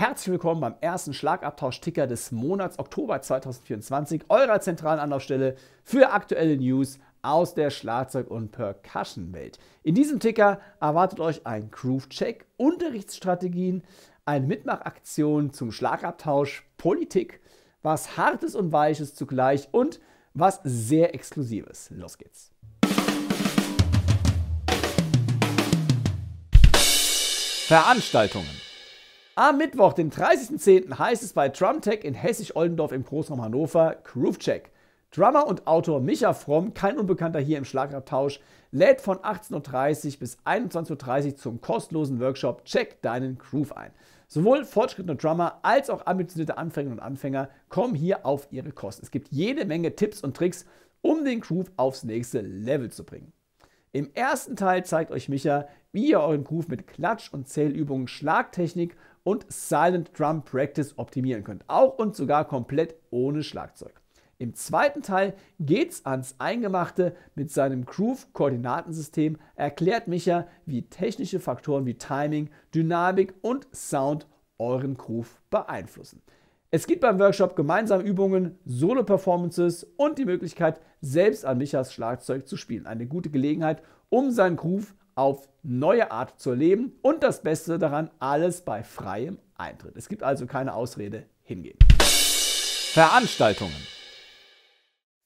Herzlich willkommen beim ersten Schlagabtausch-Ticker des Monats Oktober 2024, eurer zentralen Anlaufstelle für aktuelle News aus der Schlagzeug- und Percussion-Welt. In diesem Ticker erwartet euch ein Groove-Check, Unterrichtsstrategien, eine Mitmachaktion zum Schlagabtausch, Politik, was Hartes und Weiches zugleich und was sehr Exklusives. Los geht's! Veranstaltungen am Mittwoch, den 30.10., heißt es bei Drumtech in hessisch oldendorf im Großraum Hannover Groovecheck. Drummer und Autor Micha Fromm, kein Unbekannter hier im Schlagabtausch, lädt von 18.30 Uhr bis 21.30 Uhr zum kostenlosen Workshop Check deinen Groove ein. Sowohl fortschrittende Drummer als auch ambitionierte Anfängerinnen und Anfänger kommen hier auf ihre Kosten. Es gibt jede Menge Tipps und Tricks, um den Groove aufs nächste Level zu bringen. Im ersten Teil zeigt euch Micha, wie ihr euren Groove mit Klatsch- und Zählübungen, Schlagtechnik und Silent Drum Practice optimieren könnt. Auch und sogar komplett ohne Schlagzeug. Im zweiten Teil geht's ans Eingemachte. Mit seinem Groove-Koordinatensystem erklärt Micha, wie technische Faktoren wie Timing, Dynamik und Sound euren Groove beeinflussen. Es gibt beim Workshop gemeinsame Übungen, Solo-Performances und die Möglichkeit, selbst an Michas Schlagzeug zu spielen. Eine gute Gelegenheit, um seinen Groove auf neue Art zu erleben und das Beste daran, alles bei freiem Eintritt. Es gibt also keine Ausrede hingehen. Veranstaltungen.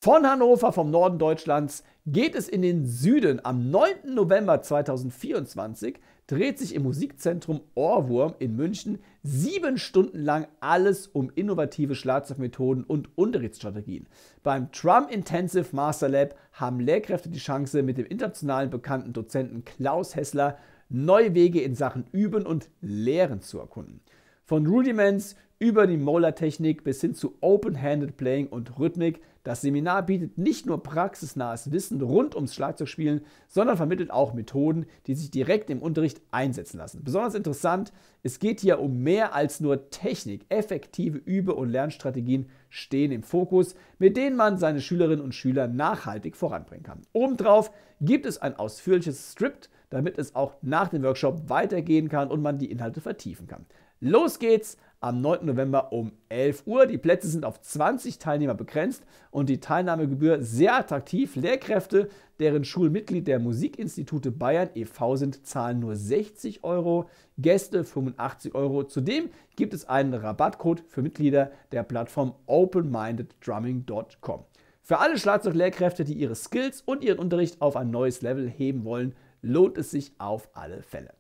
Von Hannover, vom Norden Deutschlands, geht es in den Süden. Am 9. November 2024 dreht sich im Musikzentrum Ohrwurm in München sieben Stunden lang alles um innovative Schlagzeugmethoden und Unterrichtsstrategien. Beim Trump Intensive Master Lab haben Lehrkräfte die Chance, mit dem international bekannten Dozenten Klaus Hessler neue Wege in Sachen Üben und Lehren zu erkunden. Von Rudiments über die Molar-Technik bis hin zu Open-Handed Playing und Rhythmik. Das Seminar bietet nicht nur praxisnahes Wissen rund ums Schlagzeugspielen, sondern vermittelt auch Methoden, die sich direkt im Unterricht einsetzen lassen. Besonders interessant, es geht hier um mehr als nur Technik. Effektive Übe- und Lernstrategien stehen im Fokus, mit denen man seine Schülerinnen und Schüler nachhaltig voranbringen kann. Obendrauf gibt es ein ausführliches Skript, damit es auch nach dem Workshop weitergehen kann und man die Inhalte vertiefen kann. Los geht's! am 9. November um 11 Uhr. Die Plätze sind auf 20 Teilnehmer begrenzt und die Teilnahmegebühr sehr attraktiv. Lehrkräfte, deren Schulmitglied der Musikinstitute Bayern e.V. sind, zahlen nur 60 Euro, Gäste 85 Euro. Zudem gibt es einen Rabattcode für Mitglieder der Plattform openmindeddrumming.com. Für alle Schlagzeuglehrkräfte, die ihre Skills und ihren Unterricht auf ein neues Level heben wollen, lohnt es sich auf alle Fälle.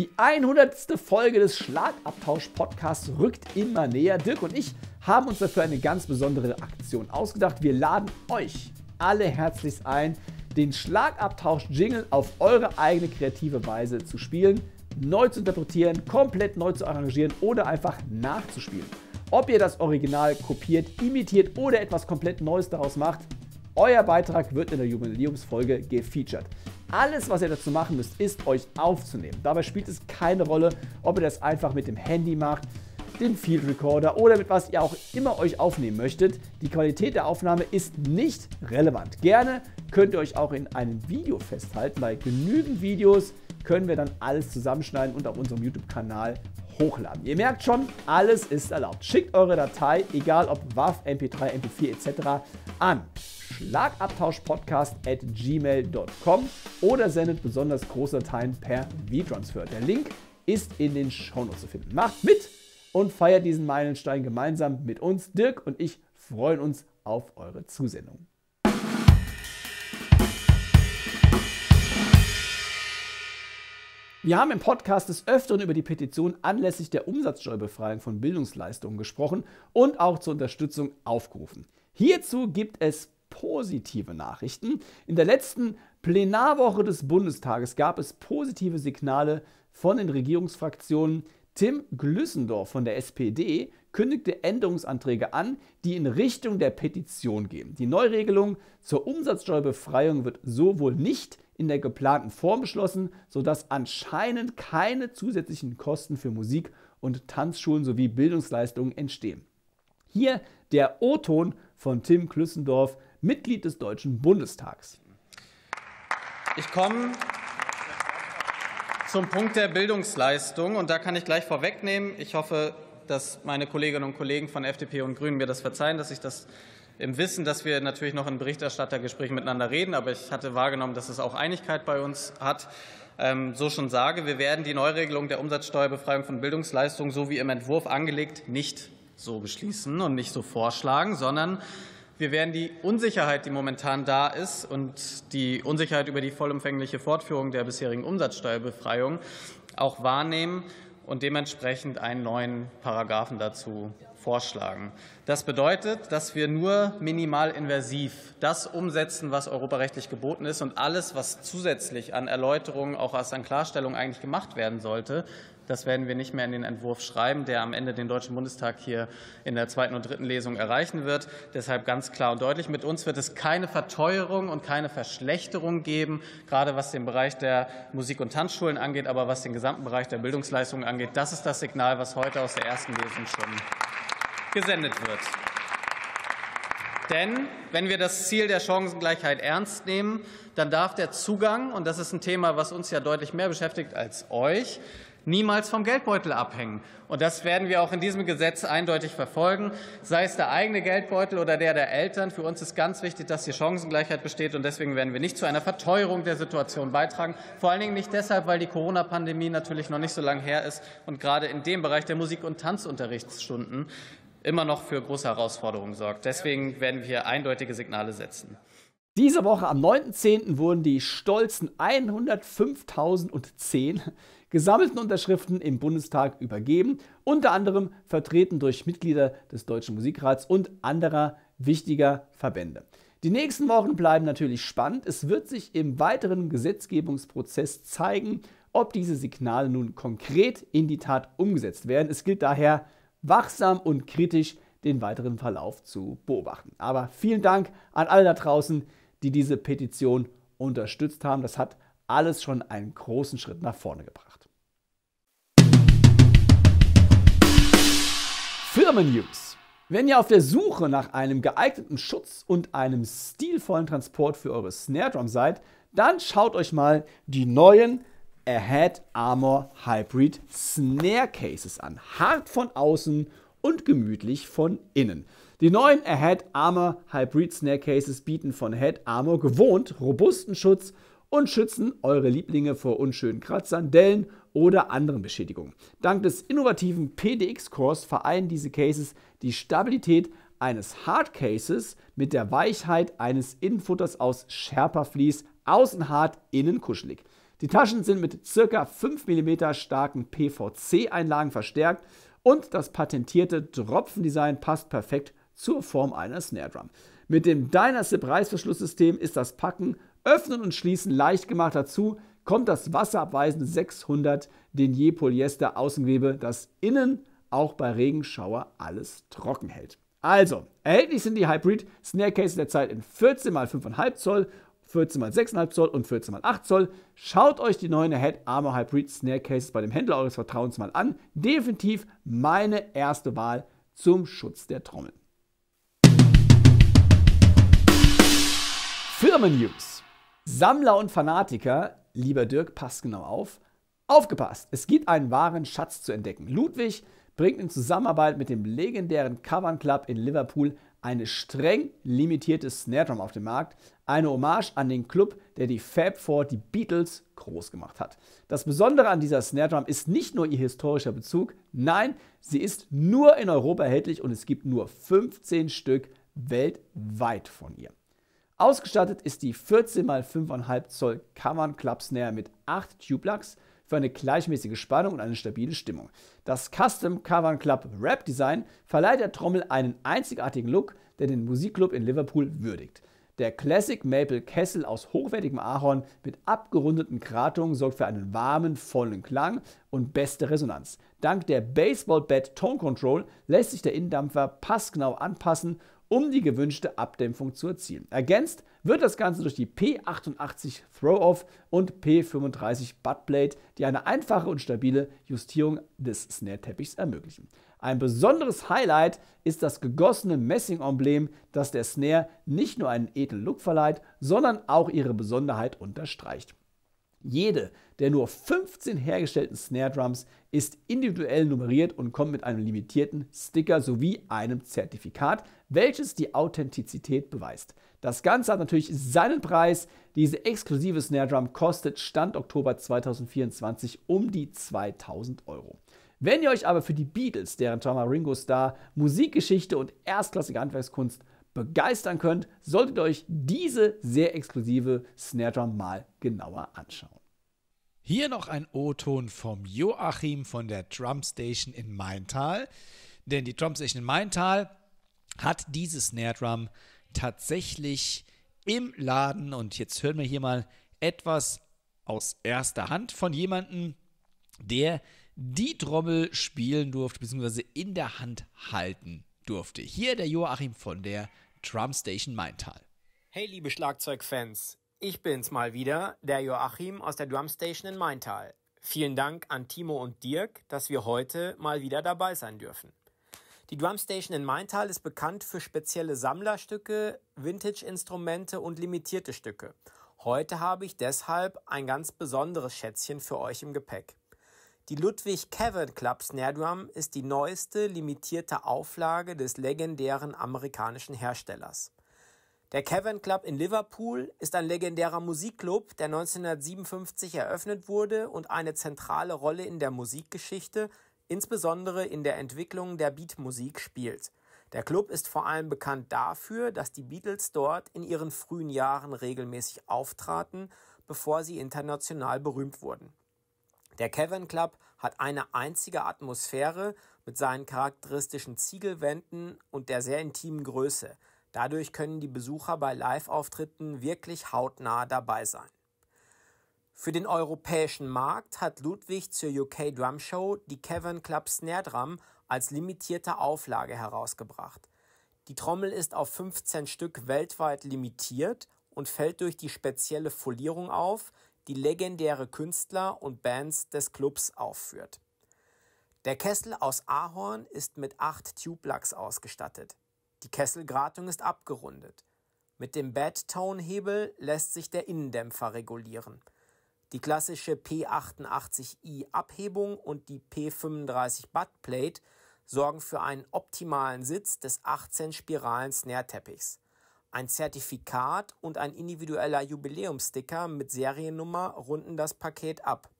Die 100. Folge des Schlagabtausch-Podcasts rückt immer näher. Dirk und ich haben uns dafür eine ganz besondere Aktion ausgedacht. Wir laden euch alle herzlichst ein, den Schlagabtausch-Jingle auf eure eigene kreative Weise zu spielen, neu zu interpretieren, komplett neu zu arrangieren oder einfach nachzuspielen. Ob ihr das Original kopiert, imitiert oder etwas komplett Neues daraus macht, euer Beitrag wird in der Jubiläumsfolge gefeatured. Alles, was ihr dazu machen müsst, ist euch aufzunehmen. Dabei spielt es keine Rolle, ob ihr das einfach mit dem Handy macht, dem Field Recorder oder mit was ihr auch immer euch aufnehmen möchtet. Die Qualität der Aufnahme ist nicht relevant. Gerne könnt ihr euch auch in einem Video festhalten, weil genügend Videos können wir dann alles zusammenschneiden und auf unserem YouTube-Kanal hochladen. Ihr merkt schon, alles ist erlaubt. Schickt eure Datei, egal ob WAV, MP3, MP4 etc. an schlagabtauschpodcast at gmail.com oder sendet besonders große Dateien per V-Transfer. Der Link ist in den Shownotes zu finden. Macht mit und feiert diesen Meilenstein gemeinsam mit uns. Dirk und ich freuen uns auf eure Zusendung. Wir haben im Podcast des Öfteren über die Petition anlässlich der Umsatzsteuerbefreiung von Bildungsleistungen gesprochen und auch zur Unterstützung aufgerufen. Hierzu gibt es positive Nachrichten. In der letzten Plenarwoche des Bundestages gab es positive Signale von den Regierungsfraktionen. Tim Glüssendorf von der SPD kündigte Änderungsanträge an, die in Richtung der Petition gehen. Die Neuregelung zur Umsatzsteuerbefreiung wird sowohl nicht in der geplanten Form beschlossen, sodass anscheinend keine zusätzlichen Kosten für Musik- und Tanzschulen sowie Bildungsleistungen entstehen. Hier der O-Ton von Tim Klüssendorf, Mitglied des Deutschen Bundestags. Ich komme zum Punkt der Bildungsleistung und da kann ich gleich vorwegnehmen. Ich hoffe, dass meine Kolleginnen und Kollegen von FDP und Grünen mir das verzeihen, dass ich das im Wissen, dass wir natürlich noch in Berichterstattergesprächen miteinander reden, aber ich hatte wahrgenommen, dass es auch Einigkeit bei uns hat, ähm, so schon sage, wir werden die Neuregelung der Umsatzsteuerbefreiung von Bildungsleistungen, so wie im Entwurf angelegt, nicht so beschließen und nicht so vorschlagen, sondern wir werden die Unsicherheit, die momentan da ist, und die Unsicherheit über die vollumfängliche Fortführung der bisherigen Umsatzsteuerbefreiung auch wahrnehmen und dementsprechend einen neuen Paragraphen dazu vorschlagen. Das bedeutet, dass wir nur minimal inversiv das umsetzen, was europarechtlich geboten ist und alles, was zusätzlich an Erläuterungen, auch als an Klarstellungen eigentlich gemacht werden sollte, das werden wir nicht mehr in den Entwurf schreiben, der am Ende den Deutschen Bundestag hier in der zweiten und dritten Lesung erreichen wird. Deshalb ganz klar und deutlich, mit uns wird es keine Verteuerung und keine Verschlechterung geben, gerade was den Bereich der Musik- und Tanzschulen angeht, aber was den gesamten Bereich der Bildungsleistungen angeht. Das ist das Signal, was heute aus der ersten Lesung schon gesendet wird. Denn wenn wir das Ziel der Chancengleichheit ernst nehmen, dann darf der Zugang, und das ist ein Thema, was uns ja deutlich mehr beschäftigt als euch, niemals vom Geldbeutel abhängen. Und das werden wir auch in diesem Gesetz eindeutig verfolgen, sei es der eigene Geldbeutel oder der der Eltern. Für uns ist ganz wichtig, dass hier Chancengleichheit besteht. Und deswegen werden wir nicht zu einer Verteuerung der Situation beitragen. Vor allen Dingen nicht deshalb, weil die Corona-Pandemie natürlich noch nicht so lange her ist und gerade in dem Bereich der Musik- und Tanzunterrichtsstunden immer noch für große Herausforderungen sorgt. Deswegen werden wir hier eindeutige Signale setzen. Diese Woche am 9.10. wurden die stolzen 105.010 gesammelten Unterschriften im Bundestag übergeben, unter anderem vertreten durch Mitglieder des Deutschen Musikrats und anderer wichtiger Verbände. Die nächsten Wochen bleiben natürlich spannend. Es wird sich im weiteren Gesetzgebungsprozess zeigen, ob diese Signale nun konkret in die Tat umgesetzt werden. Es gilt daher, wachsam und kritisch den weiteren Verlauf zu beobachten. Aber vielen Dank an alle da draußen, die diese Petition unterstützt haben. Das hat alles schon einen großen Schritt nach vorne gebracht. Firmen-News. Wenn ihr auf der Suche nach einem geeigneten Schutz und einem stilvollen Transport für eure Snare Drum seid, dann schaut euch mal die neuen Ahead Armor Hybrid Snare Cases an. Hart von außen und gemütlich von innen. Die neuen Ahead Armor Hybrid Snare Cases bieten von Head Armor gewohnt robusten Schutz und schützen eure Lieblinge vor unschönen Kratzern, Dellen oder anderen Beschädigungen. Dank des innovativen PDX-Cores vereinen diese Cases die Stabilität eines Hardcases mit der Weichheit eines Innenfutters aus sherpa Vlies, außen hart, innen kuschelig. Die Taschen sind mit ca. 5 mm starken PVC-Einlagen verstärkt und das patentierte Tropfendesign passt perfekt zur Form einer Snare Drum. Mit dem Dynasip Reißverschlusssystem ist das Packen, Öffnen und Schließen leicht gemacht. Dazu kommt das wasserabweisende 600 Denier Polyester Außengewebe, das innen auch bei Regenschauer alles trocken hält. Also, erhältlich sind die Hybrid Snare Cases derzeit in 14 x 5,5 Zoll 14 x 6,5 Zoll und 14 x 8 Zoll. Schaut euch die neuen Head Armor Hybrid Snare Cases bei dem Händler eures Vertrauens mal an. Definitiv meine erste Wahl zum Schutz der Trommeln. Firmen-News. Sammler und Fanatiker, lieber Dirk, passt genau auf. Aufgepasst, es gibt einen wahren Schatz zu entdecken. Ludwig bringt in Zusammenarbeit mit dem legendären Cavern Club in Liverpool eine streng limitierte Snare Drum auf dem Markt, eine Hommage an den Club, der die Fab Four, die Beatles, groß gemacht hat. Das Besondere an dieser Snare Drum ist nicht nur ihr historischer Bezug, nein, sie ist nur in Europa erhältlich und es gibt nur 15 Stück weltweit von ihr. Ausgestattet ist die 14x5,5 Zoll Cavern Club Snare mit 8 Tube Lugs, für eine gleichmäßige Spannung und eine stabile Stimmung. Das Custom Cavern Club Rap Design verleiht der Trommel einen einzigartigen Look, der den Musikclub in Liverpool würdigt. Der Classic Maple Kessel aus hochwertigem Ahorn mit abgerundeten Kratungen sorgt für einen warmen, vollen Klang und beste Resonanz. Dank der Baseball Bat Tone Control lässt sich der Innendampfer passgenau anpassen, um die gewünschte Abdämpfung zu erzielen. Ergänzt wird das Ganze durch die P88 Throw-Off und P35 Buttblade, die eine einfache und stabile Justierung des Snare-Teppichs ermöglichen. Ein besonderes Highlight ist das gegossene Messing-Emblem, das der Snare nicht nur einen edlen Look verleiht, sondern auch ihre Besonderheit unterstreicht. Jede der nur 15 hergestellten Snare Drums ist individuell nummeriert und kommt mit einem limitierten Sticker sowie einem Zertifikat, welches die Authentizität beweist. Das Ganze hat natürlich seinen Preis. Diese exklusive Snare Drum kostet Stand Oktober 2024 um die 2000 Euro. Wenn ihr euch aber für die Beatles, deren Drummer Ringo Starr, Musikgeschichte und erstklassige Handwerkskunst begeistern könnt, solltet ihr euch diese sehr exklusive Snare Drum mal genauer anschauen. Hier noch ein O-Ton vom Joachim von der Drum Station in Maintal. Denn die Drum Station in Maintal hat diese Snare Drum tatsächlich im Laden. Und jetzt hören wir hier mal etwas aus erster Hand von jemandem, der die Trommel spielen durfte, beziehungsweise in der Hand halten durfte. Hier der Joachim von der Drumstation Maintal. Hey, liebe Schlagzeugfans, ich bin's mal wieder, der Joachim aus der Drumstation in Maintal. Vielen Dank an Timo und Dirk, dass wir heute mal wieder dabei sein dürfen. Die Drumstation in Maintal ist bekannt für spezielle Sammlerstücke, Vintage-Instrumente und limitierte Stücke. Heute habe ich deshalb ein ganz besonderes Schätzchen für euch im Gepäck. Die Ludwig Kevin Club Snare Drum ist die neueste limitierte Auflage des legendären amerikanischen Herstellers. Der Kevin Club in Liverpool ist ein legendärer Musikclub, der 1957 eröffnet wurde und eine zentrale Rolle in der Musikgeschichte insbesondere in der Entwicklung der Beatmusik spielt. Der Club ist vor allem bekannt dafür, dass die Beatles dort in ihren frühen Jahren regelmäßig auftraten, bevor sie international berühmt wurden. Der Cavern Club hat eine einzige Atmosphäre mit seinen charakteristischen Ziegelwänden und der sehr intimen Größe. Dadurch können die Besucher bei Live-Auftritten wirklich hautnah dabei sein. Für den europäischen Markt hat Ludwig zur UK Drum Show die Cavern Club Snare Drum als limitierte Auflage herausgebracht. Die Trommel ist auf 15 Stück weltweit limitiert und fällt durch die spezielle Folierung auf, die legendäre Künstler und Bands des Clubs aufführt. Der Kessel aus Ahorn ist mit acht Tube-Lugs ausgestattet. Die Kesselgratung ist abgerundet. Mit dem Bad Tone Hebel lässt sich der Innendämpfer regulieren die klassische P88i-Abhebung und die P35 Buttplate sorgen für einen optimalen Sitz des 18 spiralen Snare-Teppichs. Ein Zertifikat und ein individueller Jubiläumsticker mit Seriennummer runden das Paket ab.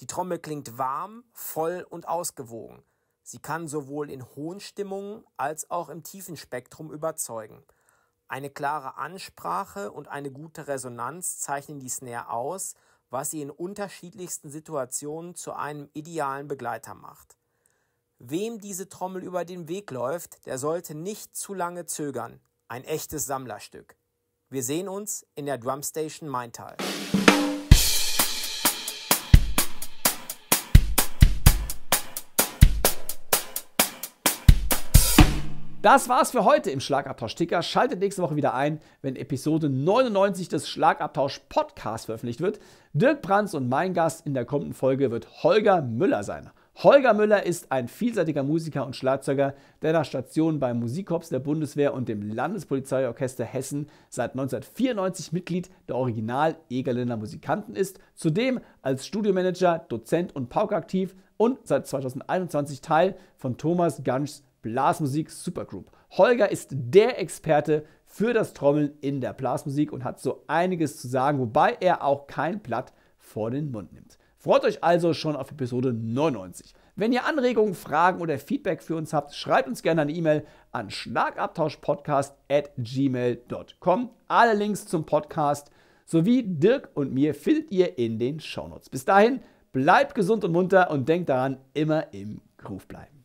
Die Trommel klingt warm, voll und ausgewogen. Sie kann sowohl in hohen Stimmungen als auch im tiefen Spektrum überzeugen. Eine klare Ansprache und eine gute Resonanz zeichnen die Snare aus, was sie in unterschiedlichsten Situationen zu einem idealen Begleiter macht. Wem diese Trommel über den Weg läuft, der sollte nicht zu lange zögern. Ein echtes Sammlerstück. Wir sehen uns in der Drumstation Maintal. Das war's für heute im Schlagabtausch-Ticker. Schaltet nächste Woche wieder ein, wenn Episode 99 des Schlagabtausch-Podcasts veröffentlicht wird. Dirk Brands und mein Gast in der kommenden Folge wird Holger Müller sein. Holger Müller ist ein vielseitiger Musiker und Schlagzeuger, der nach Stationen beim Musikkorps der Bundeswehr und dem Landespolizeiorchester Hessen seit 1994 Mitglied der Original-Egerländer Musikanten ist, zudem als Studiomanager, Dozent und Pauk aktiv und seit 2021 Teil von Thomas Ganschs Blasmusik Supergroup. Holger ist der Experte für das Trommeln in der Blasmusik und hat so einiges zu sagen, wobei er auch kein Blatt vor den Mund nimmt. Freut euch also schon auf Episode 99. Wenn ihr Anregungen, Fragen oder Feedback für uns habt, schreibt uns gerne eine E-Mail an schlagabtauschpodcast at gmail.com. Alle Links zum Podcast sowie Dirk und mir findet ihr in den Shownotes. Bis dahin, bleibt gesund und munter und denkt daran, immer im Groove bleiben.